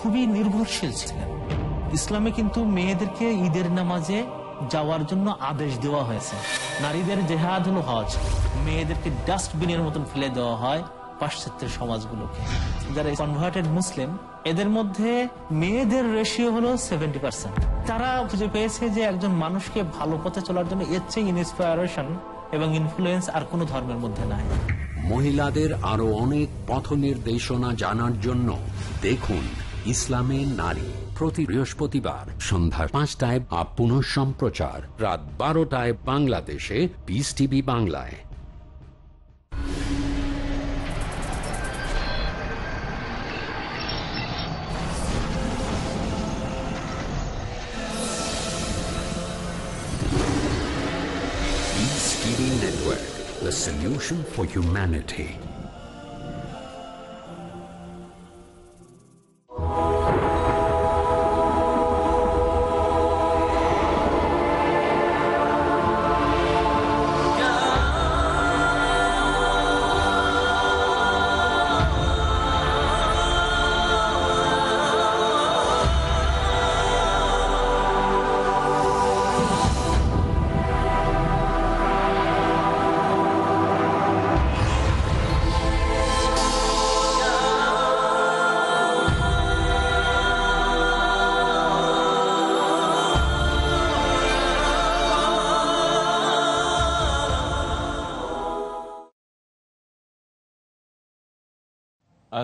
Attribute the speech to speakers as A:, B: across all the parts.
A: খুবই নির্ভরশীল ছিলেন ইসলামে কিন্তু মেয়েদেরকে ঈদের নামাজে যাওয়ার জন্য আদেশ দেওয়া হয়েছে নারীদের জেহাদ হল হজ মেয়েদেরকে ডাস্টবিনের মতন ফেলে দেওয়া হয় পাশ্চাত্যের সমাজগুলোকে যারা কনভার্টেড মুসলিম এদের মধ্যে মেয়েদের রেশিও হলো সেভেন্টি পার্সেন্ট তারা খুঁজে পেয়েছে যে একজন মানুষকে ভালো পথে চলার জন্য এর চেয়ে ইন্সপায়ারেশন এবং ইনফ্লুয়েন্স আর কোনো ধর্মের মধ্যে নাই
B: মহিলাদের আরো অনেক পথ নির্দেশনা জানার জন্য দেখুন ইসলামে নারী প্রতি বৃহস্পতিবার সন্ধ্যা পাঁচটায় আপন সম্প্রচার রাত বারোটায় বাংলাদেশে পিস টিভি বাংলায় Network, the solution for humanity.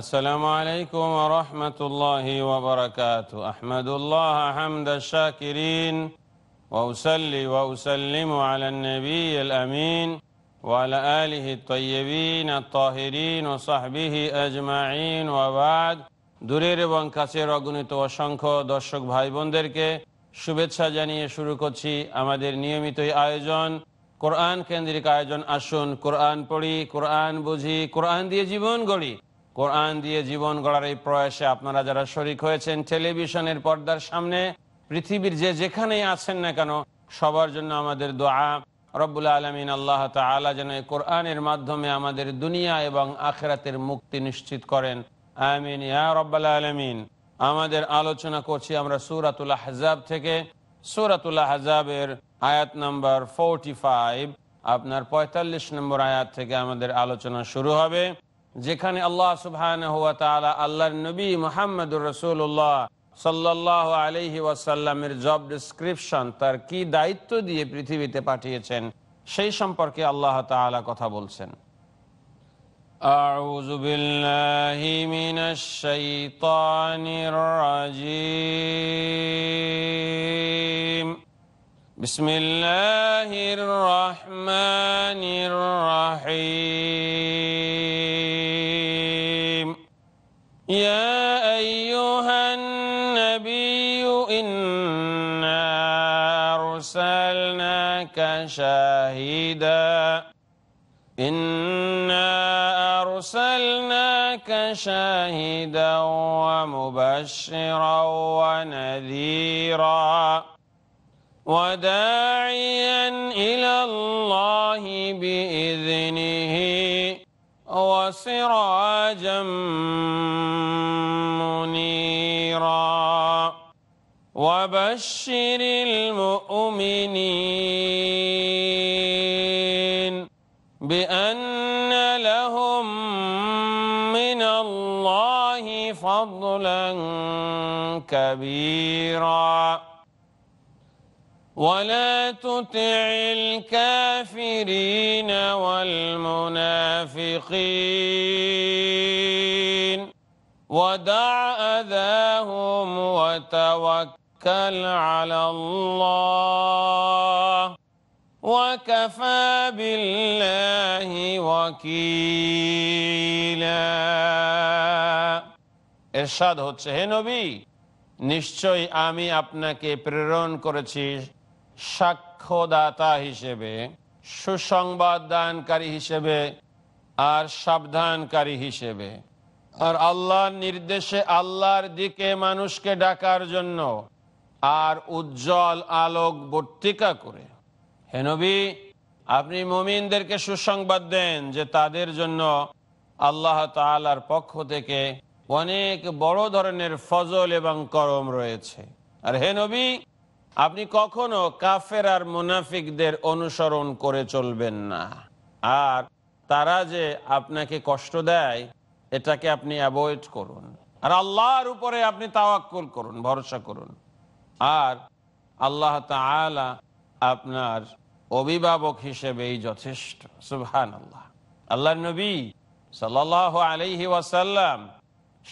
C: السلام عليكم ورحمة الله وبركاته أحمد الله حمد الشاكرين وأسلي وأسلم على النبي الأمين وعلى آله الطيبين الطاهرين وصحبه أجمعين وبعد দূরের এবং কাছের অগণিত অসংখ্য দর্শক ভাই বোনদেরকে শুভেচ্ছা জানিয়ে শুরু করছি আমাদের নিয়মিত আয়োজন কোরআন কেন্দ্রিক আয়োজন আসুন কোরআন পড়ি কোরআন বুঝি কোরআন দিয়ে জীবন গড়ি কোরআন দিয়ে জীবন গড়ার এই প্রয়াসে আপনারা যারা শরিক হয়েছেন টেলিভিশনের পর্দার সামনে পৃথিবীর যে যেখানেই আছেন না কেন সবার জন্য আমাদের দোয়া রব্বুল আলমিন আল্লাহ তালা যেন কোরআনের মাধ্যমে আমাদের দুনিয়া এবং আখেরাতের মুক্তি নিশ্চিত করেন আমিন ইয়া রব্বাল আলমিন আমাদের আলোচনা করছি আমরা সুরাতুল্লাহ হাজাব থেকে সুরাতুল্লাহ হাজাবের আয়াত নাম্বার ফোরটি ফাইভ আপনার ৪৫ নম্বর আয়াত থেকে আমাদের আলোচনা শুরু হবে যেখানে আল্লাহ সুবহান হুয়া আল্লাহর নবী মোহাম্মদুর রসুল্লাহ সাল্লাহ আলহি ওয়াসাল্লামের জব ডিসক্রিপশন তার কি দায়িত্ব দিয়ে পৃথিবীতে পাঠিয়েছেন সেই সম্পর্কে আল্লাহ তালা কথা বলছেন أعوذ بالله من الشيطان الرجيم بسم الله الرحمن الرحيم يا أيها النبي إنا أرسلناك شاهدا إنا أرسلناك شاهدا ومبشرا ونذيرا وداعيا إلى الله بإذنه وصراطا سراجا منيرا وبشر المؤمنين بأن لهم من الله فضلا كبيرا ولا تطع الكافرين والمنافقين ودع أذاهم وتوكل على الله وكفى بالله وكيلا এরশাদ হচ্ছে হে নবী নিশ্চয় আমি আপনাকে প্রেরণ করেছি সাক্ষ্যদাতা হিসেবে সুসংবাদ দানকারী হিসেবে আর সাবধানকারী হিসেবে আর আল্লাহর নির্দেশে আল্লাহর দিকে মানুষকে ডাকার জন্য আর উজ্জ্বল আলোক বর্তিকা করে হেনবি আপনি মমিনদেরকে সুসংবাদ দেন যে তাদের জন্য আল্লাহ তালার পক্ষ থেকে অনেক বড় ধরনের ফজল এবং করম রয়েছে আর হেনবি আপনি কখনো কাফের আর মুনাফিকদের অনুসরণ করে চলবেন না আর তারা যে আপনাকে কষ্ট দেয় এটাকে আপনি অ্যাভয়েড করুন আর আল্লাহর উপরে আপনি তাওয়াক্কুল করুন ভরসা করুন আর আল্লাহ তালা আপনার অভিভাবক হিসেবেই যথেষ্ট সুবহান আল্লাহ আল্লাহ নবী সাল্লাহ আলহি ওয়াসাল্লাম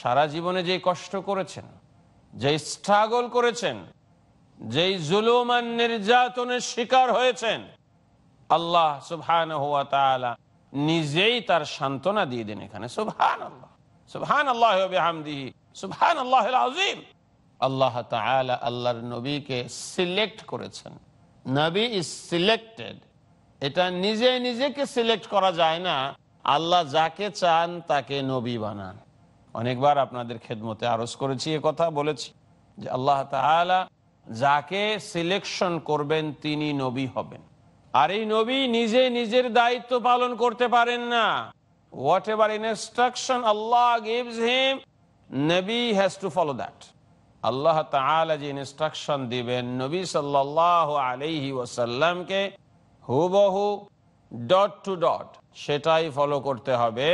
C: সারা জীবনে যে কষ্ট করেছেন যে স্ট্রাগল করেছেন যেই জুলুম আর নির্যাতনের শিকার হয়েছেন আল্লাহ সুভান হুয়া তালা নিজেই তার সান্ত্বনা দিয়ে দেন এখানে সুভান আল্লাহ সুবহান আল্লাহ হামদিহি সুবহান আল্লাহ আজিম আল্লাহ তালা আল্লাহর নবীকে সিলেক্ট করেছেন নবী ইজ সিলেক্টেড এটা নিজে নিজেকে সিলেক্ট করা যায় না আল্লাহ যাকে চান তাকে নবী বানান অনেকবার আপনাদের খেদমতে আরজ করেছি এ কথা বলেছি যে আল্লাহ তালা যাকে সিলেকশন করবেন তিনি নবী হবেন আর এই নবী নিজে নিজের দায়িত্ব পালন করতে পারেন না whatever instruction Allah gives him nabi has to follow that আল্লাহ তালা যে ইনস্ট্রাকশন দিবেন নবী সাল্লাহ আলহি ওসাল্লামকে হুবহু ডট টু ডট সেটাই ফলো করতে হবে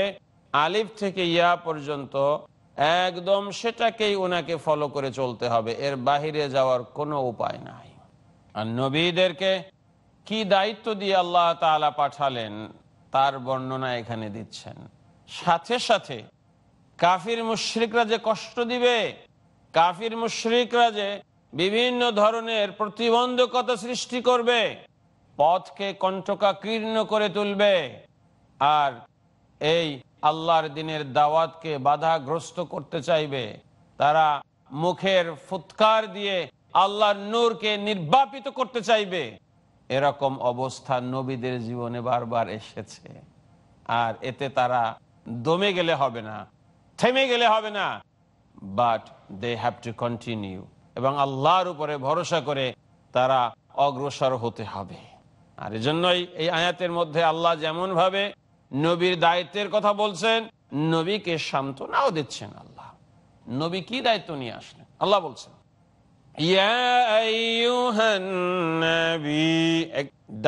C: আলিফ থেকে ইয়া পর্যন্ত একদম সেটাকেই ওনাকে ফলো করে চলতে হবে এর বাহিরে যাওয়ার কোনো উপায় নাই আর নবীদেরকে কি দায়িত্ব দিয়ে আল্লাহ তালা পাঠালেন তার বর্ণনা এখানে দিচ্ছেন সাথে সাথে কাফির মুশ্রিকরা যে কষ্ট দিবে কাফির মুশ্রিকরা যে বিভিন্ন ধরনের প্রতিবন্ধকতা সৃষ্টি করবে পথকে কণ্ঠকাকীর্ণ করে তুলবে আর এই আল্লাহর দিনের দাওয়াতকে বাধাগ্রস্ত করতে চাইবে তারা মুখের ফুৎকার দিয়ে আল্লাহর নূরকে নির্বাপিত করতে চাইবে এরকম অবস্থা নবীদের জীবনে বারবার এসেছে আর এতে তারা দমে গেলে হবে না থেমে গেলে হবে না but they have to continue এবং আল্লাহর উপরে ভরসা করে তারা অগ্রসর হতে হবে আর এজন্যই এই আয়াতের মধ্যে আল্লাহ যেমনভাবে নবীর দায়িত্বের কথা বলছেন নবীকে সান্ত্বনাও দিচ্ছেন আল্লাহ নবী কি দায়িত্ব নিয়ে আসলেন আল্লাহ বলছেন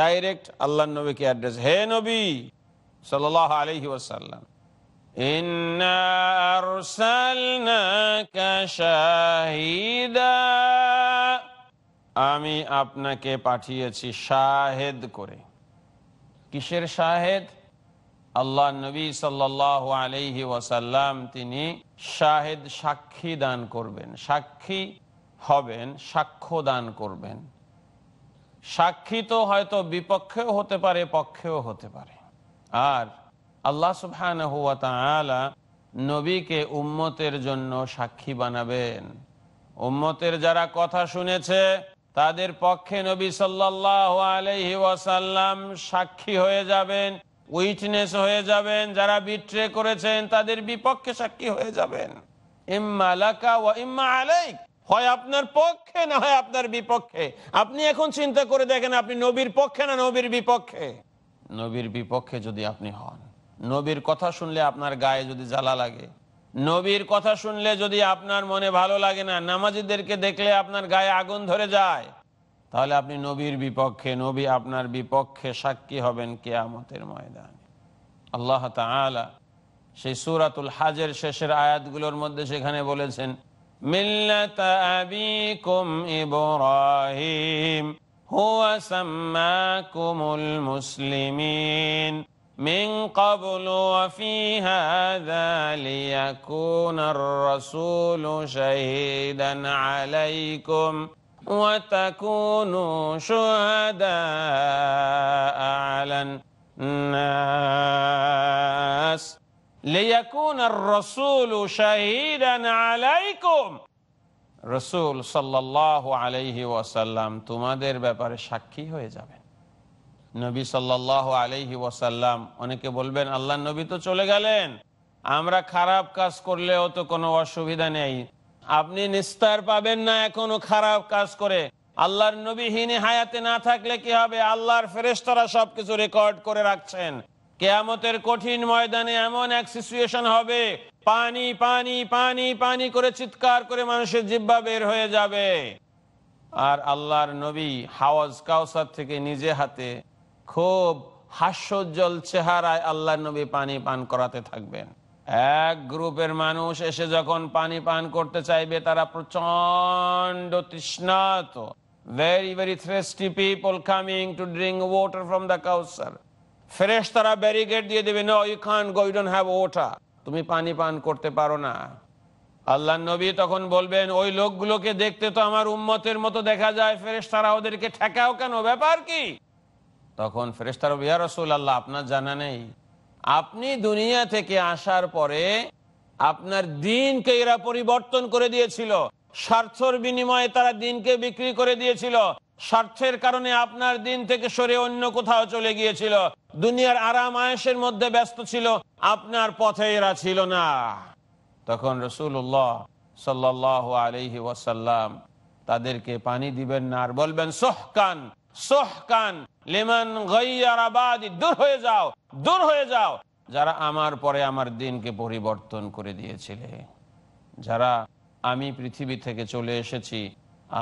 C: ডাইরেক্ট আল্লাহ নবীকে অ্যাড্রেস হে নবী সাল আলহি ওয়াসাল্লাম আমি আপনাকে পাঠিয়েছি শাহেদ করে কিসের শাহেদ আল্লাহ নবী সাল্লাহ আলহি ওয়াসাল্লাম তিনি শাহেদ সাক্ষী দান করবেন সাক্ষী হবেন সাক্ষ্য দান করবেন সাক্ষী তো হয়তো বিপক্ষেও হতে পারে পক্ষেও হতে পারে আর আল্লাহ সুফান নবীকে উম্মতের জন্য সাক্ষী বানাবেন উম্মতের যারা কথা শুনেছে তাদের পক্ষে নবী সাল্লাহ আলহি ওয়াসাল্লাম সাক্ষী হয়ে যাবেন উইটনেস হয়ে যাবেন যারা বিট্রে করেছেন তাদের বিপক্ষে সাক্ষী হয়ে যাবেন ইম্মা লাকা ওয়া ইম্মা আলাইক হয় আপনার পক্ষে না হয় আপনার বিপক্ষে আপনি এখন চিন্তা করে দেখেন আপনি নবীর পক্ষে না নবীর বিপক্ষে নবীর বিপক্ষে যদি আপনি হন নবীর কথা শুনলে আপনার গায়ে যদি জ্বালা লাগে নবীর কথা শুনলে যদি আপনার মনে ভালো লাগে না নামাজিদেরকে দেখলে আপনার গায়ে আগুন ধরে যায় তাহলে আপনি নবীর বিপক্ষে নবী আপনার বিপক্ষে সাক্ষী হবেন কেয়ামতের ময়দানে আল্লাহ তালা সেই সুরাতুল হাজের শেষের আয়াতগুলোর মধ্যে সেখানে বলেছেন মুসলিমিন من قبل وفي هذا ليكون الرسول شهيدا عليكم وتكونوا شهداء على الناس ليكون الرسول شهيدا عليكم রসুল সাল্লাহ আলহি ওয়াসাল্লাম তোমাদের ব্যাপারে সাক্ষী হয়ে যাবেন নবী সাল্লাহ আলহি ওয়াসাল্লাম অনেকে বলবেন আল্লাহ নবী তো চলে গেলেন আমরা খারাপ কাজ করলেও তো কোনো অসুবিধা নেই আপনি নিস্তার পাবেন না এখনো খারাপ কাজ করে আল্লাহর নবীহীনে হায়াতে না থাকলে কি হবে আল্লাহর ফেরেস্তারা সবকিছু রেকর্ড করে রাখছেন কেয়ামতের কঠিন ময়দানে এমন এক সিচুয়েশন হবে পানি পানি পানি পানি করে চিৎকার করে মানুষের জিব্বা বের হয়ে যাবে আর আল্লাহর নবী হাওয়াজ কাউসার থেকে নিজে হাতে খুব হাস্যোজ্জ্বল চেহারায় আল্লাহর নবী পানি পান করাতে থাকবেন এক গ্রুপের মানুষ এসে যখন পানি পান করতে চাইবে তারা প্রচন্ড তৃষ্ণাত very very thirsty people coming to drink water from the Kausar fresh তারা ব্যারিকেড দিয়ে দেবে no you can go you don't have water তুমি পানি পান করতে পারো না আল্লাহ নবী তখন বলবেন ওই লোকগুলোকে দেখতে তো আমার উম্মতের মতো দেখা যায় ফেরেশ তারা ওদেরকে ঠেকাও কেন ব্যাপার কি তখন ফেরেশ তারা রসুল আল্লাহ আপনার জানা নেই আপনি দুনিয়া থেকে আসার পরে আপনার দিনকে এরা পরিবর্তন করে দিয়েছিল স্বার্থর বিনিময়ে তারা দিনকে বিক্রি করে দিয়েছিল স্বার্থের কারণে আপনার দিন থেকে সরে অন্য কোথাও চলে গিয়েছিল দুনিয়ার আরাম আয়সের মধ্যে ব্যস্ত ছিল আপনার পথে এরা ছিল না তখন রসুল্লাহ সাল্লাহ আলহি ওয়াসাল্লাম তাদেরকে পানি দিবেন না আর বলবেন সোহকান সোহকান লেমান দূর হয়ে যাও দূর হয়ে যাও যারা আমার পরে আমার দিনকে পরিবর্তন করে দিয়েছিলে যারা আমি পৃথিবী থেকে চলে এসেছি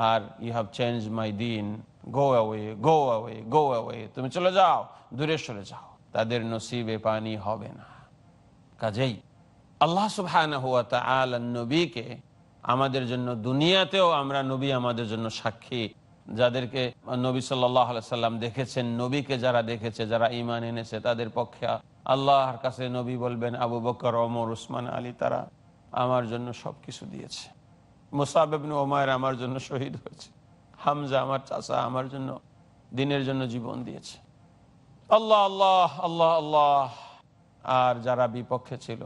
C: আর you have change my deen go away go away go away তুমি চলে যাও দূরে সরে যাও তাদের নসিবে পানি হবে না কাজেই আল্লাহ সুবহান হুয়া তা আল নবীকে আমাদের জন্য দুনিয়াতেও আমরা নবী আমাদের জন্য সাক্ষী যাদেরকে নবী সাল্লাম দেখেছেন নবীকে যারা দেখেছে যারা ইমান এনেছে তাদের পক্ষে আল্লাহর কাছে নবী বলবেন আবু বকর অমর উসমান আলী তারা আমার জন্য সব কিছু দিয়েছে মুসাবিন ওমায়ের আমার জন্য শহীদ হয়েছে হামজা আমার চাষা আমার জন্য দিনের জন্য জীবন দিয়েছে আল্লাহ আল্লাহ আল্লাহ আল্লাহ আর যারা বিপক্ষে ছিল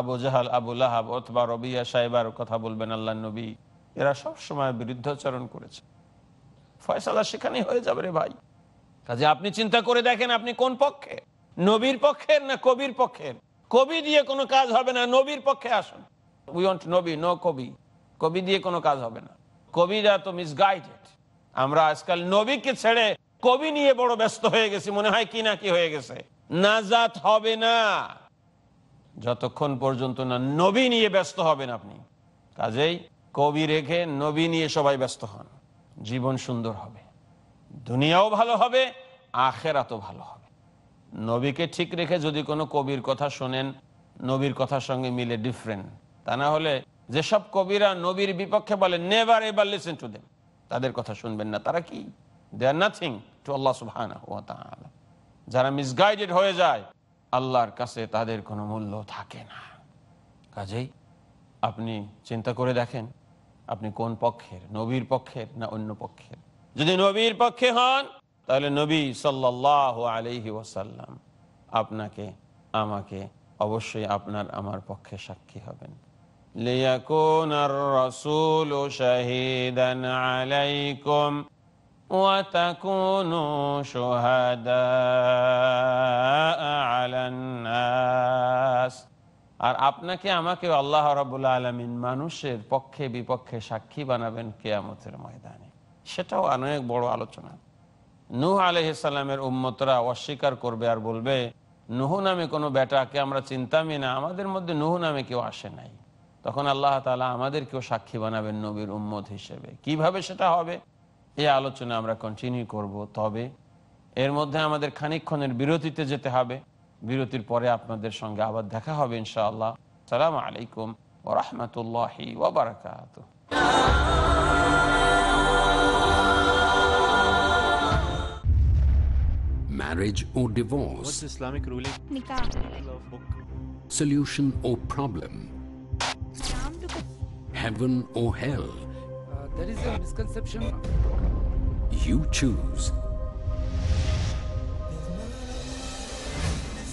C: আবু জাহাল আবু লাহাব অথবা রবিয়া সাহেবার কথা বলবেন আল্লাহ নবী এরা সব সময় বিরুদ্ধাচরণ করেছে ফয়সালা সেখানে হয়ে যাবে রে ভাই কাজে আপনি চিন্তা করে দেখেন আপনি কোন পক্ষে নবীর পক্ষের না কবির পক্ষের কবি দিয়ে কোনো কাজ হবে না নবীর পক্ষে আসুন উই ওয়ান্ট নবী নো কবি কবি দিয়ে কোনো কাজ হবে না কবিরা তো মিসগাইডেড আমরা আজকাল নবীকে ছেড়ে কবি নিয়ে বড় ব্যস্ত হয়ে গেছি মনে হয় কি না কি হয়ে গেছে নাজাত হবে না যতক্ষণ পর্যন্ত না নবী নিয়ে ব্যস্ত হবেন আপনি কাজেই কবি রেখে নবী নিয়ে সবাই ব্যস্ত হন জীবন সুন্দর হবে দুনিয়াও ভালো হবে আখেরাতও ভালো হবে নবীকে ঠিক রেখে যদি কোনো কবির কথা শোনেন নবীর কথার সঙ্গে মিলে ডিফারেন্ট তা না হলে যেসব কবিরা নবীর বিপক্ষে বলে নেভার এবার লিসেন টু দেম তাদের কথা শুনবেন না তারা কি দে আর নাথিং টু আল্লাহ সুহান যারা মিসগাইডেড হয়ে যায় আল্লাহর কাছে তাদের কোনো মূল্য থাকে না কাজেই আপনি চিন্তা করে দেখেন আপনি কোন পক্ষের নবীর পক্ষের না অন্য পক্ষের যদি নবীর পক্ষে হন তাহলে নবী সাল্লাহ আলহি আপনাকে আমাকে অবশ্যই আপনার আমার পক্ষে সাক্ষী হবেন ليكون আর আপনাকে আমাকে আল্লাহ রাবুল্লা আলমিন মানুষের পক্ষে বিপক্ষে সাক্ষী বানাবেন কেয়ামতের ময়দানে সেটাও অনেক বড় আলোচনা নুহ আলহিসাল্লামের উম্মতরা অস্বীকার করবে আর বলবে নুহু নামে কোনো বেটাকে আমরা চিন্তামি না আমাদের মধ্যে নুহু নামে কেউ আসে নাই তখন আল্লাহ তালা আমাদেরকেও সাক্ষী বানাবেন নবীর উম্মত হিসেবে কিভাবে সেটা হবে এই আলোচনা আমরা কন্টিনিউ করব তবে এর মধ্যে আমাদের খানিক্ষণের বিরতিতে যেতে হবে বিরতির পরে আপনাদের সঙ্গে আবার দেখা হবে ইনশাআল্লাহ সালাম আলাইকুম ও রহমতুল্লাহি ওবরাকাত
B: Marriage or divorce? What's
A: Islamic ruling?
C: Nikah.
B: Solution or problem? Heaven or hell? Uh,
A: there is a misconception.
B: You choose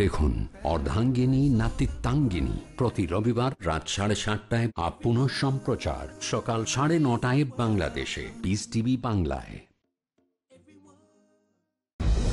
B: দেখুন অর্ধাঙ্গিনী নাতিত্বাঙ্গিনী প্রতি রবিবার রাত সাড়ে সাতটায় আপ সম্প্রচার সকাল সাড়ে নটায় বাংলাদেশে পিস টিভি বাংলায়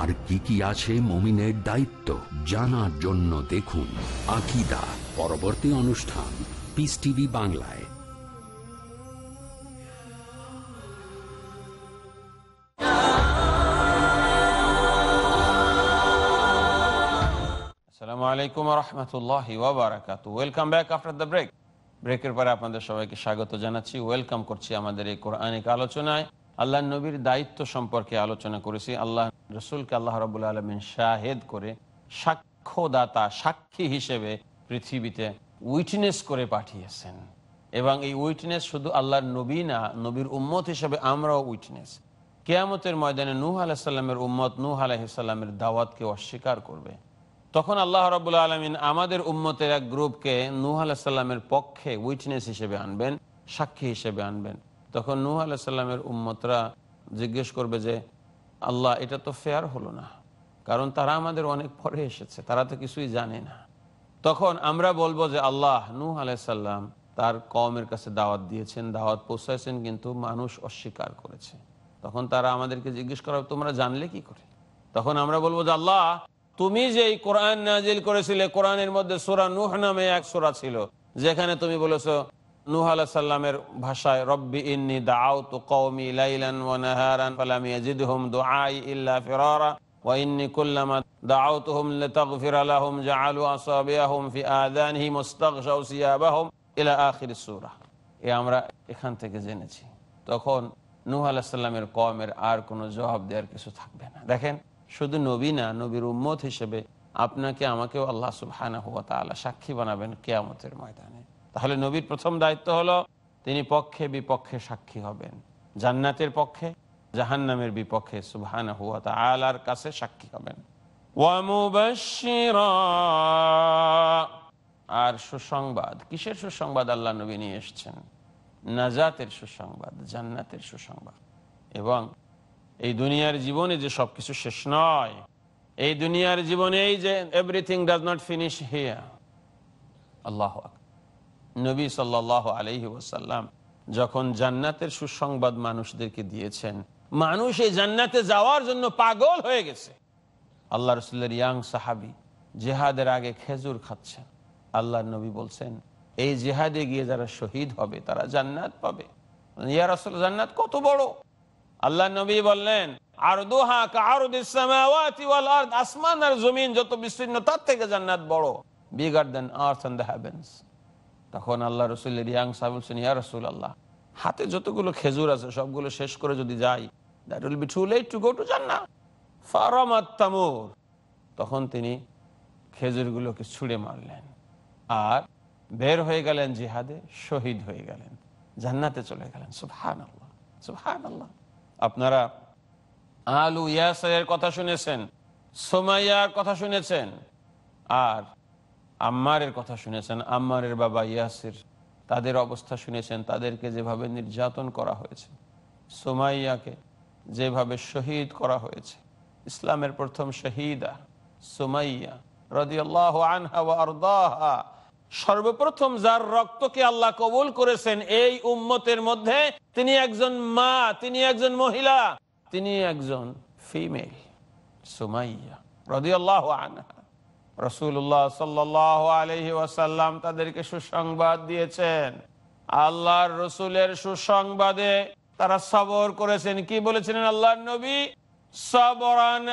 B: আর কি কি আছে মমিনের দায়িত্ব জানার জন্য দেখুন আকিদা পরবর্তী অনুষ্ঠান পিস টিভি বাংলায়
C: আলাইকুম ওয়েলকাম ব্যাক দ্য ব্রেক পরে আপনাদের সবাইকে স্বাগত জানাচ্ছি ওয়েলকাম করছি আমাদের আলোচনায় আল্লাহ নবীর দায়িত্ব সম্পর্কে আলোচনা করেছি আল্লাহ রসুলকে আল্লাহ রবুল্লা আলমিন শাহেদ করে সাক্ষ্যদাতা সাক্ষী হিসেবে পৃথিবীতে উইটনেস করে পাঠিয়েছেন এবং এই উইটনেস শুধু আল্লাহর নবী না নবীর উম্মত হিসেবে আমরাও উইটনেস কেয়ামতের ময়দানে নূহ আলাহিসাল্লামের উম্মত নূহ আলাহিসাল্লামের দাওয়াতকে অস্বীকার করবে তখন আল্লাহ রবুল্লা আলমিন আমাদের উম্মতের এক গ্রুপকে নূহ আলাহিসাল্লামের পক্ষে উইটনেস হিসেবে আনবেন সাক্ষী হিসেবে আনবেন তখন নূহ আলাহিসাল্লামের উম্মতরা জিজ্ঞেস করবে যে আল্লাহ এটা তো ফেয়ার হলো না কারণ তারা আমাদের অনেক পরে এসেছে তারা তো কিছুই জানে না তখন আমরা বলবো যে আল্লাহ নূহ আলাইসাল্লাম তার কমের কাছে দাওয়াত দিয়েছেন দাওয়াত পৌঁছাইছেন কিন্তু মানুষ অস্বীকার করেছে তখন তারা আমাদেরকে জিজ্ঞেস করা তোমরা জানলে কি করে তখন আমরা বলবো যে আল্লাহ তুমি যে এই কোরআন নাজিল করেছিলে কোরআনের মধ্যে সোরা নুহ নামে এক সোরা ছিল যেখানে তুমি বলেছো নুহ আলাহ সাল্লামের ভাষায় রব্বি ইন্নি দাও তু কৌমি লাইলান ওয়া নাহারান ফালাম ইল্লা ফিরারা ওয়া ইন্নি কুল্লামা লিতাগফির লাহুম জাআলু ফি সিয়াবাহুম ইলা আখির সূরা এ আমরা এখান থেকে জেনেছি তখন নুহ আলাহ সাল্লামের কমের আর কোনো জবাব দেওয়ার কিছু থাকবে না দেখেন শুধু নবী না নবীর উম্মত হিসেবে আপনাকে আমাকেও আল্লাহ সুবহানাহু ওয়া তাআলা সাক্ষী বানাবেন কিয়ামতের ময়দানে তাহলে নবীর প্রথম দায়িত্ব হলো তিনি পক্ষে বিপক্ষে সাক্ষী হবেন জান্নাতের পক্ষে জাহান্নামের বিপক্ষে সুবহান হুয়া তা আলার কাছে সাক্ষী হবেন আর সুসংবাদ কিসের সুসংবাদ আল্লাহ নবী নিয়ে এসছেন নাজাতের সুসংবাদ জান্নাতের সুসংবাদ এবং এই দুনিয়ার জীবনে যে সবকিছু শেষ নয় এই দুনিয়ার জীবনে এই যে everything does not finish here আল্লাহ আকবর নবী সাল্লাহ আলহি ওসাল্লাম যখন জান্নাতের সুসংবাদ মানুষদেরকে দিয়েছেন মানুষ এই জান্নাতে যাওয়ার জন্য পাগল হয়ে গেছে আল্লাহ রসুল্লের ইয়াং সাহাবি জেহাদের আগে খেজুর খাচ্ছেন আল্লাহ নবী বলছেন এই জেহাদে গিয়ে যারা শহীদ হবে তারা জান্নাত পাবে ইয়া রসুল জান্নাত কত বড় আল্লাহ নবী বললেন আর দোহা আসমান আর জমিন যত বিস্তীর্ণ তার থেকে জান্নাত বড় bigger than earth and the heavens তখন আল্লাহ রসুল্লের ইয়াং সাহেব ইয়া রসুল আল্লাহ হাতে যতগুলো খেজুর আছে সবগুলো শেষ করে যদি যাই that will be too late to go to jannah তখন তিনি খেজুরগুলোকে ছুড়ে মারলেন আর বের হয়ে গেলেন জিহাদে শহীদ হয়ে গেলেন জান্নাতে চলে গেলেন সুবহান আল্লাহ সুবহান আল্লাহ আপনারা আলু ইয়াসের কথা শুনেছেন সোমাইয়ার কথা শুনেছেন আর আম্মারের কথা শুনেছেন আম্মারের বাবা ইয়াসির তাদের অবস্থা শুনেছেন তাদেরকে যেভাবে নির্যাতন করা হয়েছে সোমাইয়াকে যেভাবে শহীদ করা হয়েছে ইসলামের প্রথম শহীদা সোমাইয়া রদিয়াল্লাহ আনহা সর্বপ্রথম যার রক্তকে আল্লাহ কবুল করেছেন এই উম্মতের মধ্যে তিনি একজন মা তিনি একজন মহিলা তিনি একজন ফিমেল সোমাইয়া রদিয়াল্লাহ আনহা রসুল্লাহ সাল্লাহ আলহি ওয়াসাল্লাম তাদেরকে সুসংবাদ দিয়েছেন আল্লাহর রসুলের সুসংবাদে তারা সবর করেছেন কি বলেছিলেন আল্লাহ নবী সবরান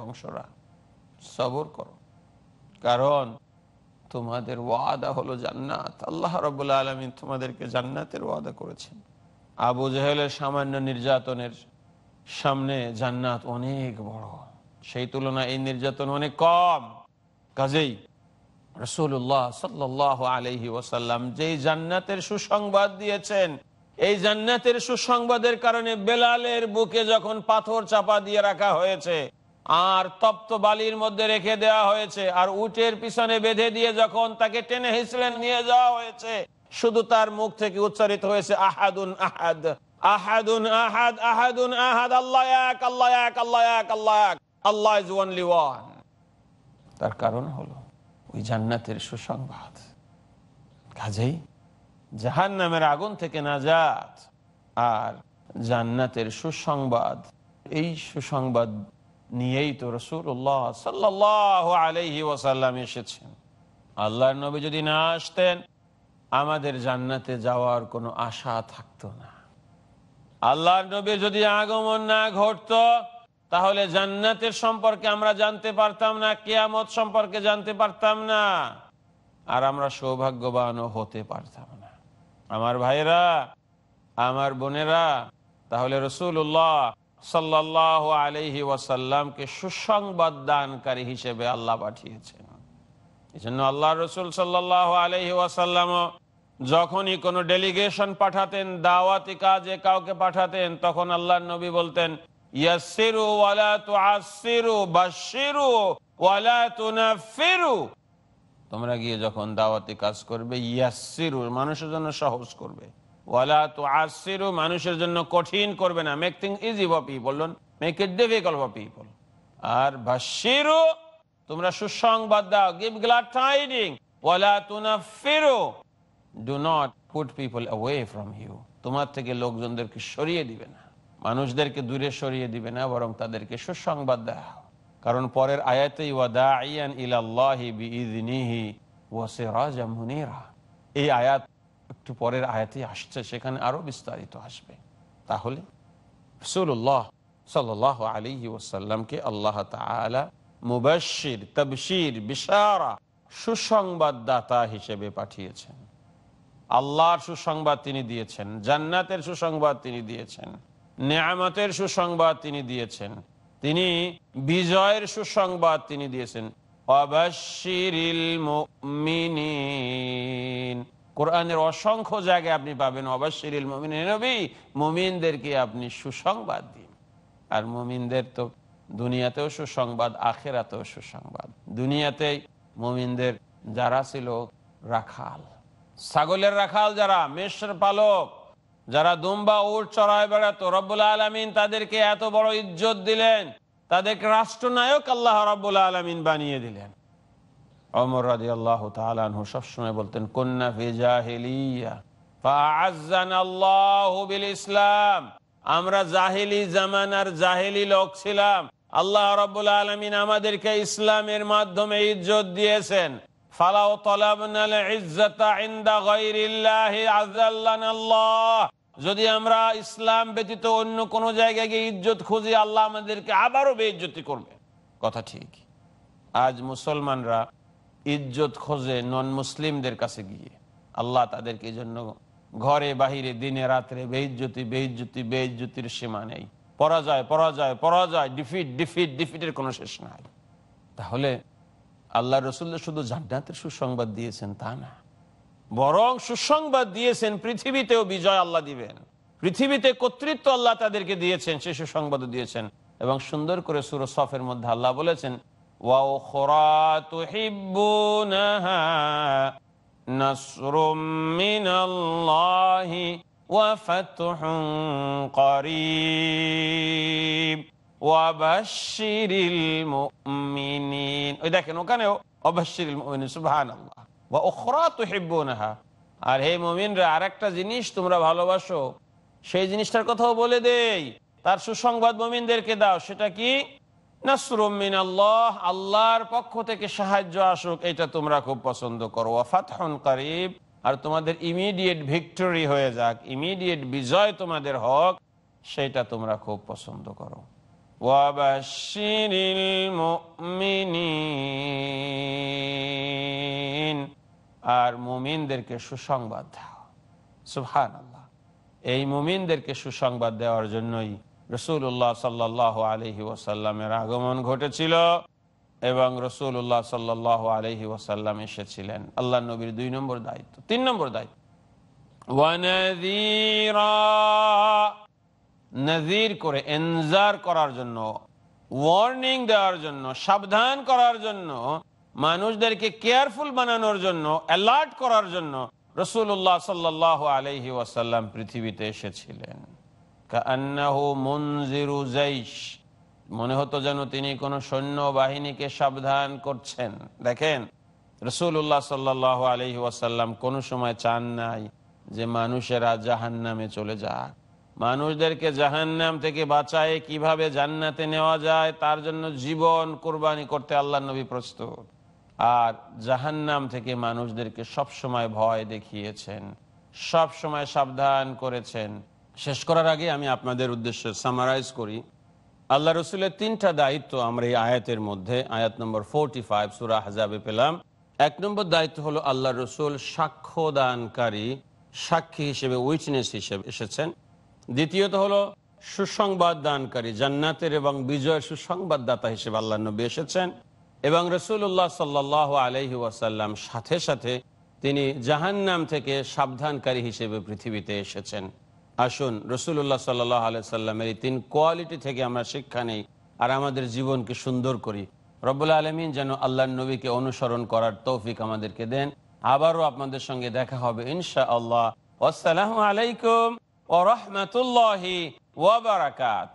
C: বংশরা সবর করো কারণ তোমাদের ওয়াদা হলো জান্নাত আল্লাহ রবুল্লা আলমিন তোমাদেরকে জান্নাতের ওয়াদা করেছেন আবু জাহেলের সামান্য নির্যাতনের সামনে জান্নাত অনেক বড় সেই তুলনায় এই নির্যাতন অনেক কম কাজেই রসুল্লাহ সাল্লাহ আলহি ওসাল্লাম যেই জান্নাতের সুসংবাদ দিয়েছেন এই জান্নাতের সুসংবাদের কারণে বেলালের বুকে যখন পাথর চাপা দিয়ে রাখা হয়েছে আর তপ্ত বালির মধ্যে রেখে দেওয়া হয়েছে আর উটের পিছনে বেঁধে দিয়ে যখন তাকে টেনে হিসলেন নিয়ে যাওয়া হয়েছে শুধু তার মুখ থেকে উচ্চারিত হয়েছে আহাদুন আহাদ আহাদুন আহাদ আহাদুন আহাদ আল্লাহ এক আল্লাহ এক আল্লাহ এক আল্লাহ এক আল্লাহ ইজ ওয়ানলি ওয়ান তার কারণ হলো ওই জান্নাতের সুসংবাদ কাজেই জাহান নামের আগুন থেকে নাজাত আর জান্নাতের সুসংবাদ এই সুসংবাদ নিয়েই তো রসুল্লাহ সাল্লাহ আলহি ওসাল্লাম এসেছেন আল্লাহর নবী যদি না আসতেন আমাদের জান্নাতে যাওয়ার কোনো আশা থাকতো না আল্লাহর নবী যদি আগমন না ঘটত তাহলে জান্নাতের সম্পর্কে আমরা জানতে পারতাম না কেয়ামত সম্পর্কে জানতে পারতাম না আর আমরা সৌভাগ্যবানও হতে পারতাম না আমার ভাইরা আমার বোনেরা তাহলে রসুল্লাহ সাল্লাহ আলহি ওয়াসাল্লামকে সুসংবাদ দানকারী হিসেবে আল্লাহ পাঠিয়েছেন এজন্য আল্লাহ রসুল সাল্লাহ আলহি ওয়াসাল্লাম যখনই কোনো ডেলিগেশন পাঠাতেন দাওয়াতি কাজে কাউকে পাঠাতেন তখন আল্লাহ নবী বলতেন তোমরা গিয়ে যখন দাওয়াতি কাজ করবে ইয়াসিরু মানুষের জন্য সহজ করবে মানুষের জন্য কঠিন করবে না make thing easy for people make it difficult for people আর বাসিরু তোমরা সুসংবাদ দাও গিভ গ্লাড টাইডিং ওয়ালা তুনাফিরু do not put people away from you তোমার থেকে লোকজনদেরকে সরিয়ে দিবে না মানুষদেরকে দূরে সরিয়ে দিবে না বরং তাদেরকে সুসংবাদ দাও কারণ পরের আয়াতেই ওয়াদাইয়ান ইলাল্লাহি বিইযনিহি ওয়া সিরাজাম মুনিরা এই আয়াত একটু পরের আয়াতেই আসছে সেখানে আরো বিস্তারিত আসবে তাহলে রাসূলুল্লাহ সাল্লাল্লাহু আলাইহি ওয়াসাল্লামকে আল্লাহ তাআলা মুবাসির তবশির বিশারা সুসংবাদদাতা হিসেবে পাঠিয়েছেন আল্লাহর সুসংবাদ তিনি দিয়েছেন জান্নাতের সুসংবাদ তিনি দিয়েছেন নেয়ামতের সুসংবাদ তিনি দিয়েছেন তিনি বিজয়ের সুসংবাদ তিনি দিয়েছেন কোরআনের অসংখ্য জায়গায় আপনি পাবেন অবশ্যিরিল মমিন নবী মুমিনদেরকে আপনি সুসংবাদ দিন আর মুমিনদের তো দুনিয়াতেও সুসংবাদ আখেরাতেও সুসংবাদ দুনিয়াতে মমিনদের যারা ছিল রাখাল ছাগলের রাখাল যারা মেষের পালক যারা দুম্বা উট চড়ায় বেড়াতো রব্বুল আলমিন তাদেরকে এত বড় ইজ্জত দিলেন তাদেরকে রাষ্ট্রনায়ক আল্লাহ রব্বুল আলমিন বানিয়ে দিলেন অমর রাজি আল্লাহ তালু সবসময় বলতেন কন্যা ফিজাহিলিয়া ইসলাম আমরা জাহিলি জামানার জাহিলি লোক ছিলাম আল্লাহ রবুল আলমিন আমাদেরকে ইসলামের মাধ্যমে ইজ্জত দিয়েছেন যদি আমরা ইসলাম ব্যতীত অন্য কোনো জায়গায় গিয়ে ইজ্জত খুঁজি আল্লাহ আমাদেরকে আবারও বেজ্জতি করবে কথা ঠিক আজ মুসলমানরা ইজ্জত খোঁজে নন মুসলিমদের কাছে গিয়ে আল্লাহ তাদেরকে জন্য ঘরে বাহিরে দিনে রাত্রে বেজ্জতি বেজ্জতি বেইজ্জতির সীমা নেই পরাজয় পরাজয় পরাজয় ডিফিট ডিফিট ডিফিটের কোনো শেষ নাই তাহলে আল্লাহ রসুল্লা শুধু জান্নাতের সুসংবাদ দিয়েছেন তা না বরং সুসংবাদ দিয়েছেন পৃথিবীতেও বিজয় আল্লাহ দিবেন পৃথিবীতে কর্তৃত্ব আল্লাহ তাদেরকে দিয়েছেন সে সুসংবাদও দিয়েছেন এবং সুন্দর করে সুর সফের মধ্যে আল্লাহ বলেছেন ওয়াও وفتح قريب وبشر দেখেন আর হে আরেকটা জিনিস তোমরা ভালোবাসো সেই জিনিসটার কথাও বলে দেই তার সুসংবাদ মমিনদেরকে দাও সেটা কি আল্লাহ আল্লাহর পক্ষ থেকে সাহায্য আসুক এটা তোমরা খুব পছন্দ করো ফাতহন করিব আর তোমাদের ইমিডিয়েট ভিক্টরি হয়ে যাক ইমিডিয়েট বিজয় তোমাদের হক সেটা তোমরা খুব পছন্দ করো আর মুমিনদেরকে সুসংবাদ দাও সুহান আল্লাহ এই মুমিনদেরকে সুসংবাদ দেওয়ার জন্যই রসুল্লাহ সাল্লাহ আলহি ওসাল্লামের আগমন ঘটেছিল এবং রসুল্লাহ সাল্লাহ আলহি ওসাল্লাম এসেছিলেন আল্লাহ নবীর দুই নম্বর দায়িত্ব তিন নম্বর দায়িত্ব নজির করে এনজার করার জন্য ওয়ার্নিং দেওয়ার জন্য সাবধান করার জন্য মানুষদেরকে কেয়ারফুল বানানোর জন্য অ্যালার্ট করার জন্য রসুল্লাহ সাল্লাহ আলহি ওয়াসাল্লাম পৃথিবীতে এসেছিলেন মনে হতো যেন তিনি কোন সৈন্য বাহিনীকে সাবধান করছেন দেখেন রসুল সাল্লাহ আলহি ওয়াসাল্লাম কোন সময় চান নাই যে মানুষেরা জাহান নামে চলে যাক মানুষদেরকে জাহান্নাম থেকে বাঁচায় কিভাবে জান্নাতে নেওয়া যায় তার জন্য জীবন কোরবানি করতে আল্লাহ নবী প্রস্তুত আর জাহান্নাম থেকে মানুষদেরকে সবসময় ভয় দেখিয়েছেন সব সময় সাবধান করেছেন শেষ করার আগে আমি আপনাদের উদ্দেশ্যে সামারাইজ করি আল্লাহ রসুলের তিনটা দায়িত্ব আমরা এই আয়াতের মধ্যে আয়াত নম্বর ফোরটি ফাইভ সুরা হাজাবে পেলাম এক নম্বর দায়িত্ব হলো আল্লাহ রসুল সাক্ষ্য দানকারী সাক্ষী হিসেবে উইটনেস হিসেবে এসেছেন দ্বিতীয়ত হলো সুসংবাদ দানকারী জান্নাতের এবং বিজয়ের সুসংবাদদাতা হিসেবে আল্লাহ নবী এসেছেন এবং রসুল্লাহ সাল্লাহ আলহি ওয়াসাল্লাম সাথে সাথে তিনি জাহান্নাম থেকে সাবধানকারী হিসেবে পৃথিবীতে এসেছেন আসুন রসুল্লাহ সাল্লাহ আলাইসাল্লামের এই তিন কোয়ালিটি থেকে আমরা শিক্ষা নেই আর আমাদের জীবনকে সুন্দর করি রব্বুল আলমিন যেন আল্লাহ নবীকে অনুসরণ করার তৌফিক আমাদেরকে দেন আবারও আপনাদের সঙ্গে দেখা হবে ইনশা আল্লাহ আসসালামু আলাইকুম ও রহমতুল্লাহি ওবরাকাত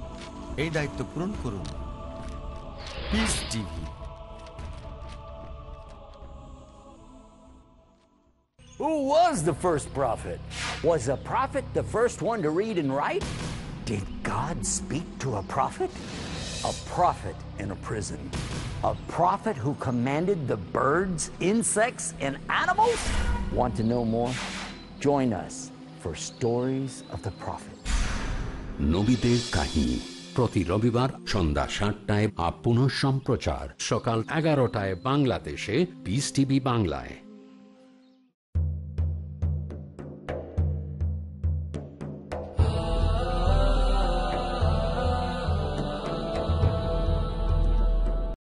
B: এই দায়িত্ব পূরণ করুন Peace TV Who was the first prophet? Was a prophet the first one to read and write? Did God speak to a prophet? A prophet in a prison. A prophet who commanded the birds, insects, and animals? Want to know
A: more? Join us for Stories of the Prophet.
B: প্রতি রবিবার সন্ধ্যা সাতটায় up সম্প্রচার সকাল এগারোটায় বাংলাদেশে বিস TV বাংলায়